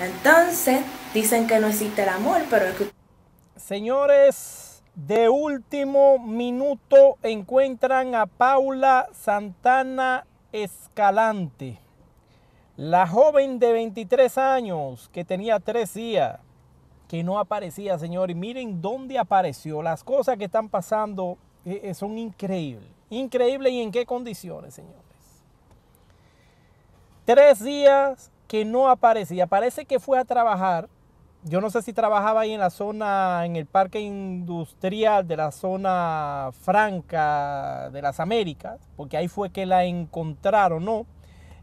Entonces, dicen que no existe el amor, pero es que... Señores, de último minuto encuentran a Paula Santana Escalante, la joven de 23 años que tenía tres días que no aparecía, señor. Y miren dónde apareció. Las cosas que están pasando eh, eh, son increíbles. Increíbles y en qué condiciones, señores. Tres días que no aparece. Y aparece que fue a trabajar. Yo no sé si trabajaba ahí en la zona, en el parque industrial de la zona franca de las Américas, porque ahí fue que la encontraron, ¿no?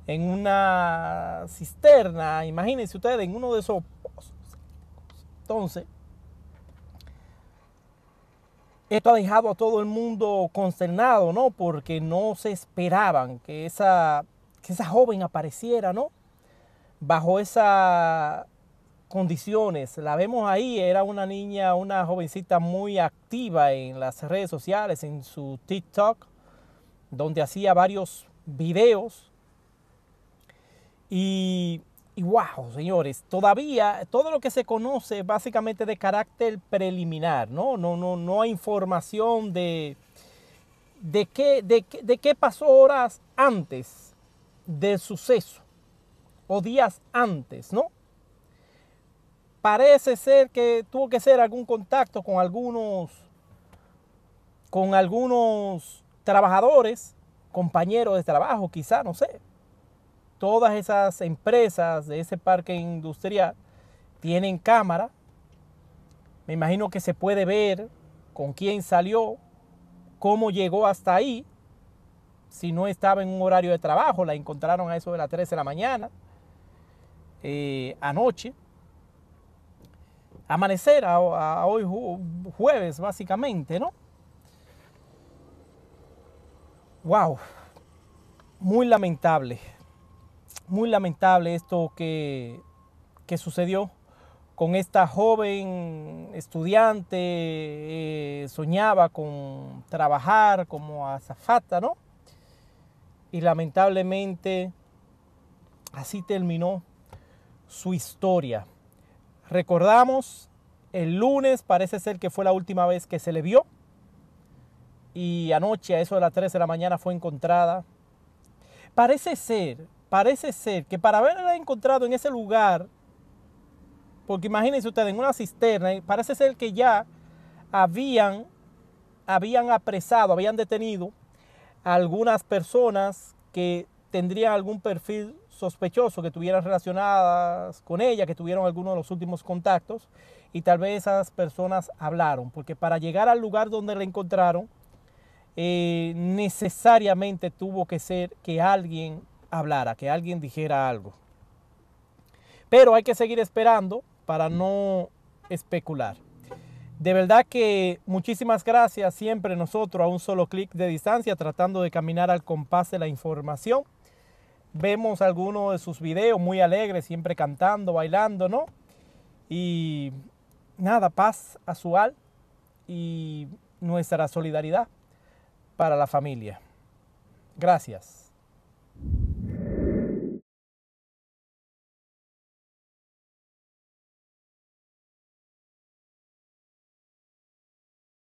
En una cisterna, imagínense ustedes, en uno de esos pozos. Entonces, esto ha dejado a todo el mundo consternado, ¿no? Porque no se esperaban que esa, que esa joven apareciera, ¿no? bajo esas condiciones. La vemos ahí, era una niña, una jovencita muy activa en las redes sociales, en su TikTok, donde hacía varios videos. Y, wow, señores, todavía todo lo que se conoce es básicamente de carácter preliminar, ¿no? No, no, no hay información de, de, qué, de qué pasó horas antes del suceso o días antes, ¿no? Parece ser que tuvo que ser algún contacto con algunos, con algunos trabajadores, compañeros de trabajo, quizá, no sé. Todas esas empresas de ese parque industrial tienen cámara. Me imagino que se puede ver con quién salió, cómo llegó hasta ahí. Si no estaba en un horario de trabajo, la encontraron a eso de las 3 de la mañana. Eh, anoche, amanecer a, hoy jueves básicamente, ¿no? Wow, muy lamentable, muy lamentable esto que, sucedió con esta joven estudiante, eh, soñaba con trabajar como azafata, ¿no? Y lamentablemente así terminó su historia. Recordamos, el lunes parece ser que fue la última vez que se le vio y anoche a eso de las 3 de la mañana fue encontrada. Parece ser, parece ser que para haberla encontrado en ese lugar, porque imagínense ustedes, en una cisterna, parece ser que ya habían, habían apresado, habían detenido a algunas personas que tendrían algún perfil sospechoso que estuvieran relacionadas con ella, que tuvieron algunos de los últimos contactos, y tal vez esas personas hablaron, porque para llegar al lugar donde la encontraron, eh, necesariamente tuvo que ser que alguien hablara, que alguien dijera algo. Pero hay que seguir esperando para no especular. De verdad que muchísimas gracias siempre nosotros a un solo clic de distancia, tratando de caminar al compás de la información vemos algunos de sus videos muy alegres, siempre cantando, bailando, ¿no? Y nada, paz a su al y nuestra solidaridad para la familia. Gracias.